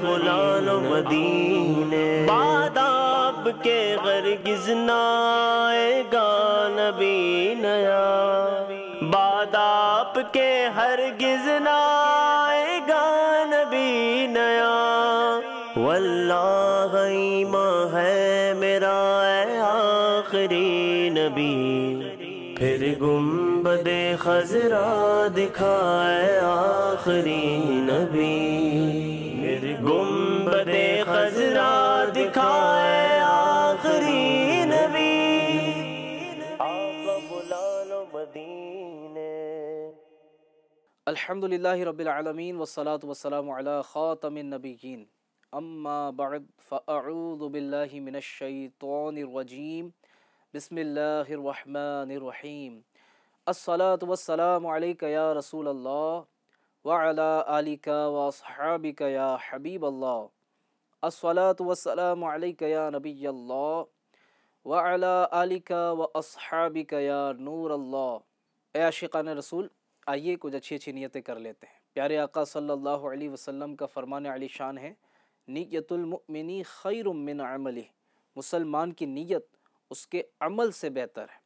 बुला लो मदीने के आपके गिजनाए नाएगा नबी नया के हर गिजनाए नाएगा भी नया वल्ला ईमा है मेरा आखरी नबी फिर गुम बदे खजरा दिखाए आखरी नबी शबे खजरा दिखाए आखरी नबी अलहमदिल्ला रबालमीन वसलात वसलम ख़ातमिन नबीन अम्मा बद फ़ाउज़बिल्लिमिनशैतरवजीम बसमीम अस्सलात वसलाम या रसूल अल्लाह वला आलिका वसहाबिका या हबीब अल्लाह वस्सलाम अलैका या नबी अल्लाह अला आलिका व असहाबिका या नूर अल्लाह आशिकान रसूल आइए कुछ अच्छी अच्छी नियतें कर लेते हैं प्यारे आका सल्लल्लाहु अलैहि वसल्लम का फरमान अली शान है नीयतुलमिनी मिन अमली मुसलमान की नीयत उसके अमल से बेहतर है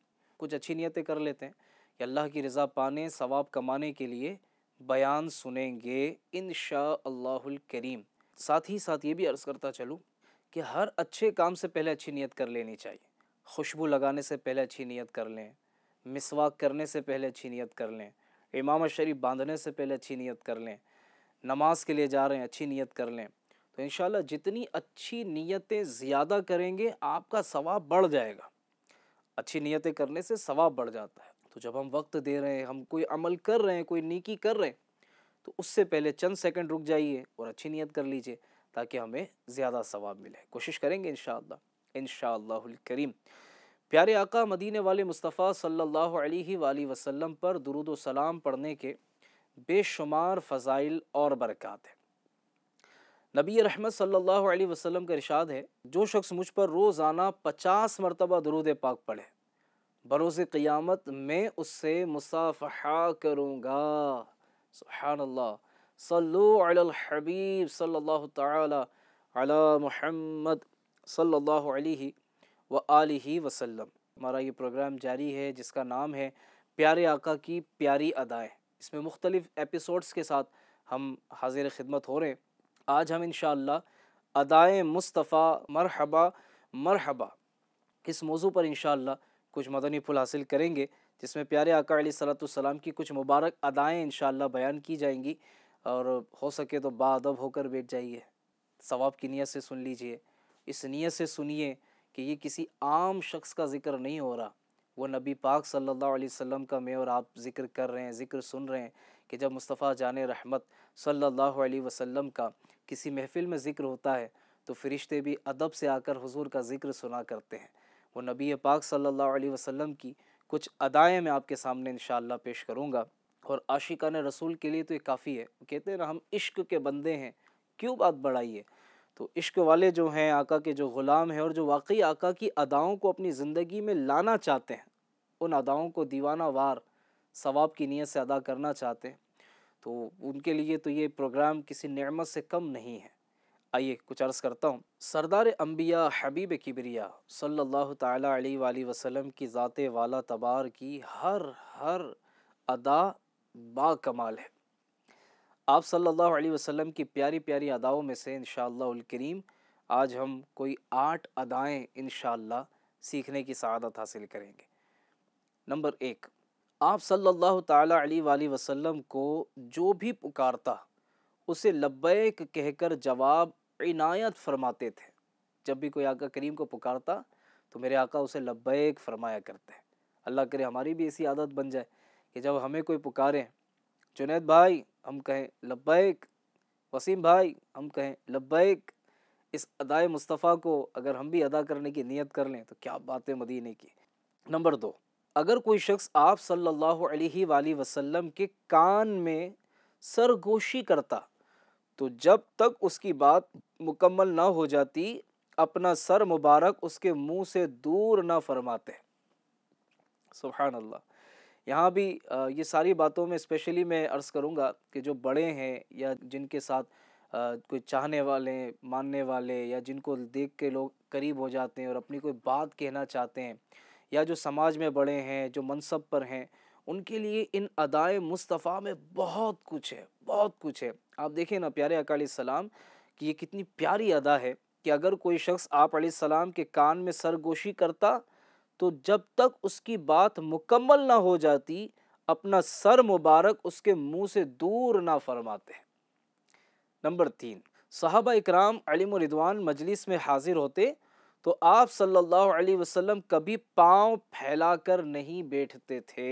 कुछ अच्छी नियतें कर लेते हैं कि अल्लाह की रज़ा पाने सवाब कमाने के लिए बयान सुनेंगे इन करीम साथ ही साथ ये भी अर्ज़ करता चलूँ कि हर अच्छे काम से पहले अच्छी नीयत कर लेनी चाहिए खुशबू लगाने से पहले अच्छी नीयत कर लें मिसवाक करने से पहले अच्छी नीयत कर लें इमाम शरीफ बांधने से पहले अच्छी नीयत कर लें नमाज के लिए जा रहे हैं अच्छी नीयत कर लें तो इन जितनी अच्छी नीयतें ज़्यादा करेंगे आपका सवाब बढ़ जाएगा अच्छी नीयतें करने से सवाब बढ़ जाता है तो जब हम वक्त दे रहे हैं हम कोई अमल कर रहे हैं कोई नीकी कर रहे हैं तो उससे पहले चंद सेकंड रुक जाइए और अच्छी नीयत कर लीजिए ताकि हमें ज़्यादा सवाब मिले कोशिश करेंगे इन इन करीम प्यारे आका मदीने वाले मुस्तफ़ा सल्लल्लाहु अलैहि वसल्लम पर दरुद सलाम पढ़ने के बेशुमार फ़जाइल और बरक़ात है नबी रहमत सल्लल्लाहु अलैहि वसल्लम का इरशाद है जो शख्स मुझ पर रोज़ाना पचास मरतबा दरुद पाक पढ़े बरोज़ क़ियामत मैं उससे मुसाफ़ा करूँगा सुबहानल्लाह सल्लु अल हबीब सल्लल्लाहु ताला अला मुहम्मद सल्लल्लाहु अलैहि व आलिहि वसल्लम हमारा ये प्रोग्राम जारी है जिसका नाम है प्यारे आका की प्यारी अदाएँ इसमें मुख्तलिफ़ एपिसोड्स के साथ हम हाजिर खिदमत हो रहे हैं आज हम इन अदाएँ मुस्तफ़ा मरहबा मरहबा इस मौजू पर इन कुछ मदनी फुल हासिल करेंगे जिसमें प्यारे आका सलाम की कुछ मुबारक अदाएँ इन बयान की जाएंगी और हो सके तो बादब होकर बैठ जाइए सवाब की नीयत से सुन लीजिए इस नीयत से सुनिए कि ये किसी आम शख्स का ज़िक्र नहीं हो रहा वो नबी पाक सल्लल्लाहु अलैहि वसल्लम का मैं और आप ज़िक्र कर रहे हैं ज़िक्र सुन रहे हैं कि जब मुस्तफ़ा जान रहमत सल्लल्लाहु अलैहि वसल्लम का किसी महफ़िल में ज़िक्र होता है तो फ़रिश्ते भी अदब से आकर हुजूर का ज़िक्र सुना करते हैं वो नबी पाक सल्लल्लाहु अलैहि वसल्लम की कुछ अदाएँ मैं आपके सामने इन पेश करूँगा और आशिका ने रसूल के लिए तो ये काफ़ी है कहते हैं ना हम इश्क के बंदे हैं क्यों बात बढ़ाइए तो इश्क वाले जो हैं आका के जो ग़ुलाम हैं और जो वाकई आका की अदाओं को अपनी ज़िंदगी में लाना चाहते हैं उन अदाओं को दीवाना वार सवाब की नीयत से अदा करना चाहते हैं तो उनके लिए तो ये प्रोग्राम किसी नमत से कम नहीं है आइए कुछ अर्ज़ करता हूँ सरदार अम्बिया हबीब किबरिया सल्लल्लाहु ताला अलैहि वसल्लम की ज़ात वाला तबार की हर हर अदा बा कमाल है आप सल्लल्लाहु अलैहि वसल्लम की प्यारी प्यारी अदाओं में से इन करीम आज हम कोई आठ अदाएँ इन सीखने की सआदत हासिल करेंगे नंबर एक आप सल्लल्लाहु ताला अलैहि वसल्लम को जो भी पुकारता उसे लब्बैक कहकर जवाब इनायत फरमाते थे जब भी कोई आका करीम को पुकारता तो मेरे आका उसे लब्बैक फरमाया करते हैं अल्लाह करे हमारी भी ऐसी आदत बन जाए कि जब हमें कोई पुकारें जुनेद भाई हम कहें लब्बैक वसीम भाई हम कहें लब्बैक इस अदाए मुस्तफ़ा को अगर हम भी अदा करने की नीयत कर लें तो क्या बातें मदीने की नंबर दो अगर कोई शख्स आप सल्लल्लाहु अलैहि वसल्लम के कान में सरगोशी करता तो जब तक उसकी बात मुकम्मल ना हो जाती अपना सर मुबारक उसके मुंह से दूर ना फरमाते सुबहान अल्लाह यहाँ भी ये सारी बातों में स्पेशली मैं अर्ज़ करूँगा कि जो बड़े हैं या जिनके साथ कोई चाहने वाले मानने वाले या जिनको देख के लोग करीब हो जाते हैं और अपनी कोई बात कहना चाहते हैं या जो समाज में बड़े हैं जो मनसब पर हैं उनके लिए इन अदाए मुस्तफ़ा में बहुत कुछ है बहुत कुछ है आप देखें ना प्यारे अकाली सलाम कि ये कितनी प्यारी अदा है कि अगर कोई शख्स आप सलाम के कान में सरगोशी करता तो जब तक उसकी बात मुकम्मल ना हो जाती अपना सर मुबारक उसके मुंह से दूर ना फरमाते नंबर तीन साहबा इकराम अलीम रिदवान मजलिस में हाजिर होते तो आप सल्लल्लाहु अलैहि वसल्लम कभी पाँव फैलाकर नहीं बैठते थे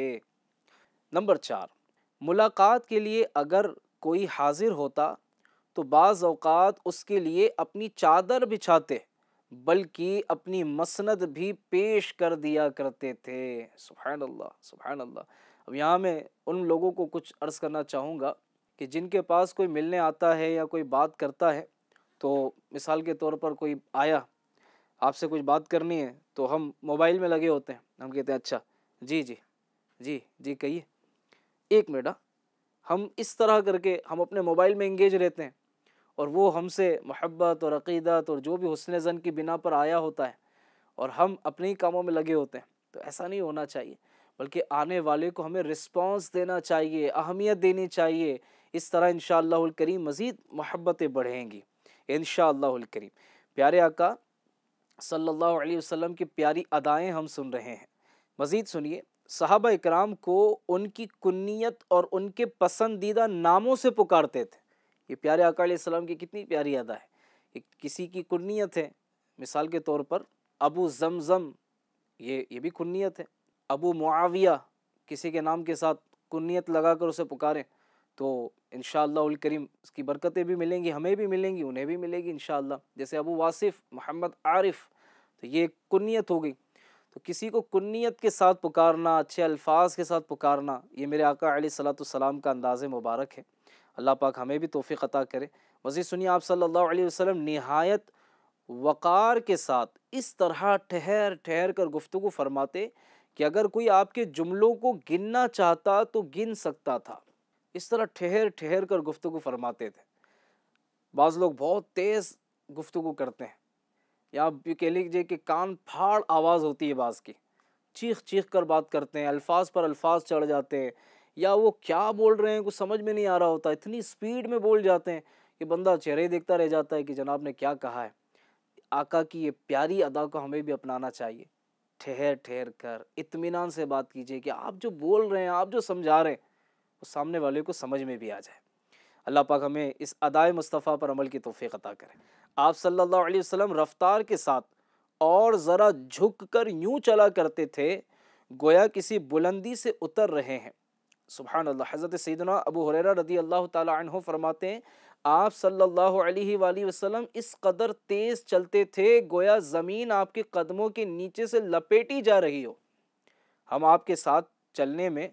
नंबर चार मुलाकात के लिए अगर कोई हाजिर होता तो बाज़ात उसके लिए अपनी चादर बिछाते बल्कि अपनी मसंद भी पेश कर दिया करते थे सुबहान अल्लाह सुबहान अल्लाह अब यहाँ मैं उन लोगों को कुछ अर्ज़ करना चाहूँगा कि जिनके पास कोई मिलने आता है या कोई बात करता है तो मिसाल के तौर पर कोई आया आपसे कुछ बात करनी है तो हम मोबाइल में लगे होते हैं हम कहते हैं अच्छा जी जी जी जी कहिए एक मिनट हाँ। हम इस तरह करके हम अपने मोबाइल में इंगेज रहते हैं और वो हमसे महब्बत और अक़ीदत और जो भी हुसन जन की बिना पर आया होता है और हम अपने ही कामों में लगे होते हैं तो ऐसा नहीं होना चाहिए बल्कि आने वाले को हमें रिस्पॉन्स देना चाहिए अहमियत देनी चाहिए इस तरह इन करीम मज़ीद महब्बतें बढ़ेंगी इन करीम प्यारे आका सल्लल्लाहु अलैहि वसल्लम की प्यारी अदाएं हम सुन रहे हैं मज़ीद सुनिए साहब इक्राम को उनकी कुन्नीत और उनके पसंदीदा नामों से पुकारते थे ये प्यारे अकाम की कितनी प्यारी अदा है कि किसी की कुन्नीत है मिसाल के तौर पर अबू जमजम ये ये भी कुन्नीत है अबू मुआविया किसी के नाम के साथ कुन्नीत लगा कर उसे पुकारें तो इन करीम उसकी बरकतें भी मिलेंगी हमें भी मिलेंगी उन्हें भी मिलेंगी इन जैसे अबू वासिफ़ मोहम्मद आरिफ तो ये कुन्नीत हो गई तो किसी को कुन्नीत के साथ पुकारना अच्छे अल्फाज के साथ पुकारना ये मेरे आका सलाम का अंदाज़ मुबारक है अल्लाह पाक हमें भी तोफ़ी अता करे वजी सुनिए आप सल्ला वसम नहायत वक़ार के साथ इस तरह ठहर ठहर कर गुफ्तु फरमाते कि अगर कोई आपके जुमलों को गिनना चाहता तो गिन सकता था इस तरह ठहर ठहर कर गुफ्तु फरमाते थे बाज़ लोग बहुत तेज़ गुफ्तु करते हैं या आप ये कह लीजिए कि कान फाड़ आवाज़ होती है बाज़ की चीख चीख कर बात करते हैं अल्फाज पर अल्फाज चढ़ जाते हैं या वो क्या बोल रहे हैं कुछ समझ में नहीं आ रहा होता इतनी स्पीड में बोल जाते हैं कि बंदा चेहरे देखता रह जाता है कि जनाब ने क्या कहा है आका की ये प्यारी अदा को हमें भी अपनाना चाहिए ठहर ठहर कर इतमान से बात कीजिए कि आप जो बोल रहे हैं आप जो समझा रहे हैं वो सामने वाले को समझ में भी आ जाए अल्लाह पाक हमें इस अदाए मुस्तफ़ा पर अमल की तोफ़ी अदा करें आप सल्लल्लाहु अलैहि वसल्लम रफ्तार के साथ और ज़रा झुक कर यूँ चला करते थे गोया किसी बुलंदी से उतर रहे हैं सुबहान अल्लाह हज़रत सैदना अबू हुरैरा रदी अल्लाह तह फरमाते हैं आप सल्लल्लाहु अलैहि वसल्लम इस कदर तेज़ चलते थे गोया ज़मीन आपके कदमों के नीचे से लपेटी जा रही हो हम आपके साथ चलने में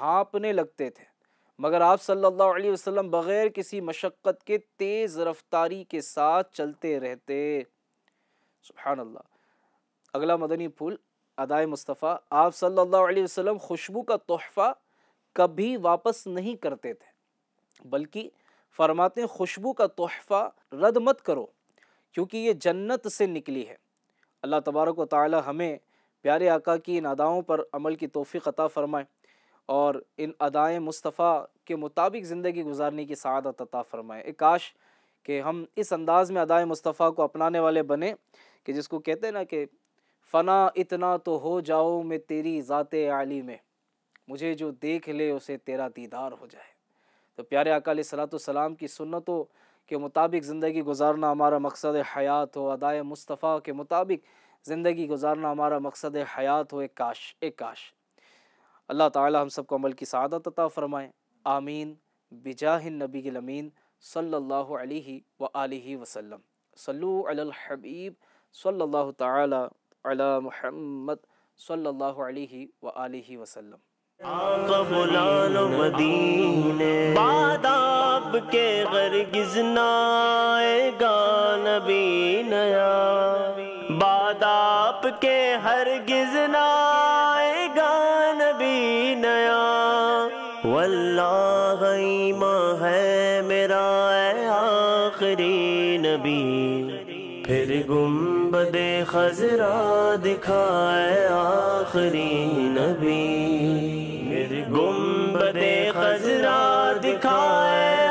हाँपने लगते थे मगर आप सल्लल्लाहु अलैहि वसल्लम बग़ैर किसी मशक्क़त के तेज़ रफ्तारी के साथ चलते रहते सुबहान अल्लाह अगला मदनी फूल अदाय मुस्तफ़ा आप सल्लल्लाहु अलैहि वसल्लम खुशबू का तोहफ़ा कभी वापस नहीं करते थे बल्कि फरमाते खुशबू का तोहफ़ा रद्द मत करो क्योंकि ये जन्नत से निकली है अल्लाह तबारक व ताली हमें प्यारे आका की इन अदाओं पर अमल की तोफ़ी अता फ़रमाएं और इन अदाएँ मुस्तफ़ा के मुताबिक ज़िंदगी गुजारने की सदत अता फ़रमाए काश कि हम इस अंदाज़ में अदाए मुस्तफ़ा को अपनाने वाले बने कि जिसको कहते हैं ना कि फ़ना इतना तो हो जाओ मैं तेरी ज़ात आली में मुझे जो देख ले उसे तेरा दीदार हो जाए तो प्यारे अकाल सलाम की सुनतों के मुताबिक ज़िंदगी गुजारना हमारा मकसद हयात हो अदाए मुस्तफ़ा के मुताबिक ज़िंदगी गुजारना हमारा मकसद हयात हो एक काश एक काश अल्लाह ताला हम सबको अमल की सादत अता फ़रमाएँ आमीन बिजाहिन नबी अमीन सल्लल्लाहु अलैहि व आलिहि वसल्लम सल्लु अलल हबीब सल्लल्लाहु ताला अला मुहम्मद सल्लल्लाहु अलैहि व आलिहि वसल्लम मदीने बादाब के गरगिज नाएगा नबी नया बादाब के हरगिज ना फिर गुम्बदे खजरा दिखाए आखरी नबी फिर गुम्बदे खजरा दिखाए